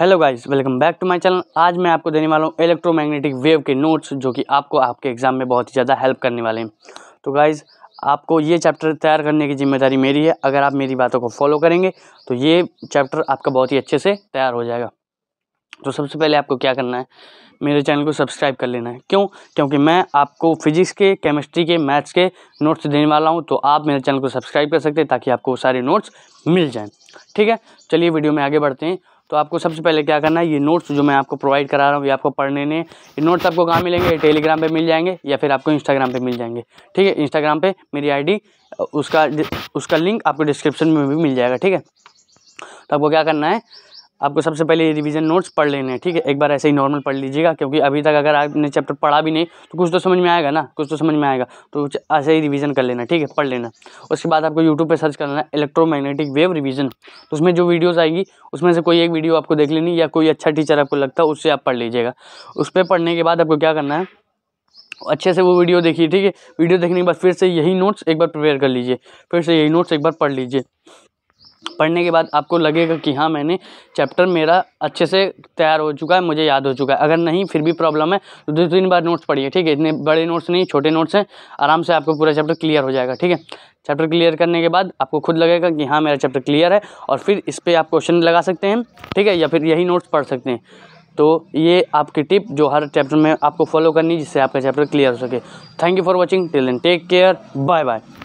hello guys welcome back to my channel आज मैं आपको देने वाला हूँ इलेक्ट्रोमैग्नेटिक वेव के नोट्स जो कि आपको आपके एग्ज़ाम में बहुत ही ज़्यादा हेल्प करने वाले हैं तो गाइस आपको ये चैप्टर तैयार करने की जिम्मेदारी मेरी है अगर आप मेरी बातों को फॉलो करेंगे तो ये चैप्टर आपका बहुत ही अच्छे से तैयार हो जाएगा तो सबसे पहले आपको क्या करना है मेरे चैनल को सब्सक्राइब कर लेना है क्यों क्योंकि मैं आपको फिजिक्स के केमिस्ट्री के मैथ्स के नोट्स देने वाला हूँ तो आप मेरे चैनल को सब्सक्राइब कर सकते हैं ताकि आपको सारे नोट्स मिल जाएँ ठीक है चलिए वीडियो में आगे बढ़ते हैं तो आपको सबसे पहले क्या करना है ये नोट्स जो मैं आपको प्रोवाइड करा रहा हूँ ये आपको पढ़ने ने ये नोट्स आपको कहाँ मिलेंगे टेलीग्राम पे मिल जाएंगे या फिर आपको इंस्टाग्राम पे मिल जाएंगे ठीक है इंस्टाग्राम पे मेरी आईडी उसका उसका लिंक आपको डिस्क्रिप्शन में भी मिल जाएगा ठीक है तो आपको क्या करना है आपको सबसे पहले ये रिवीजन नोट्स पढ़ लेने हैं ठीक है एक बार ऐसे ही नॉर्मल पढ़ लीजिएगा क्योंकि अभी तक अगर आपने चैप्टर पढ़ा भी नहीं तो कुछ तो समझ में आएगा ना कुछ तो समझ में आएगा तो ऐसे ही रिवीजन कर लेना ठीक है पढ़ लेना उसके बाद आपको यूट्यूब पर सर्च करना है इलेक्ट्रोमैग्नेटिक वेव रिविजन तो उसमें जो वीडियोज़ आएगी उसमें से कोई एक वीडियो आपको देख लेनी या कोई अच्छा टीचर आपको लगता है उससे आप पढ़ लीजिएगा उस पर पढ़ने के बाद आपको क्या करना है अच्छे से वो वीडियो देखिए ठीक है वीडियो देखने के बाद फिर से यही नोट्स एक बार प्रिपेयर कर लीजिए फिर से यही नोट्स एक बार पढ़ लीजिए पढ़ने के बाद आपको लगेगा कि हाँ मैंने चैप्टर मेरा अच्छे से तैयार हो चुका है मुझे याद हो चुका है अगर नहीं फिर भी प्रॉब्लम है तो दो तीन बार नोट्स पढ़िए ठीक है इतने बड़े नोट्स नहीं छोटे नोट्स हैं आराम से आपको पूरा चैप्टर क्लियर हो जाएगा ठीक है चैप्टर क्लियर करने के बाद आपको खुद लगेगा कि हाँ मेरा चैप्टर क्लियर है और फिर इस पर आप क्वेश्चन लगा सकते हैं ठीक है या फिर यही नोट्स पढ़ सकते हैं तो ये आपकी टिप जो हर चैप्टर में आपको फॉलो करनी जिससे आपका चैप्टर क्लियर हो सके thank you for watching till then take care bye bye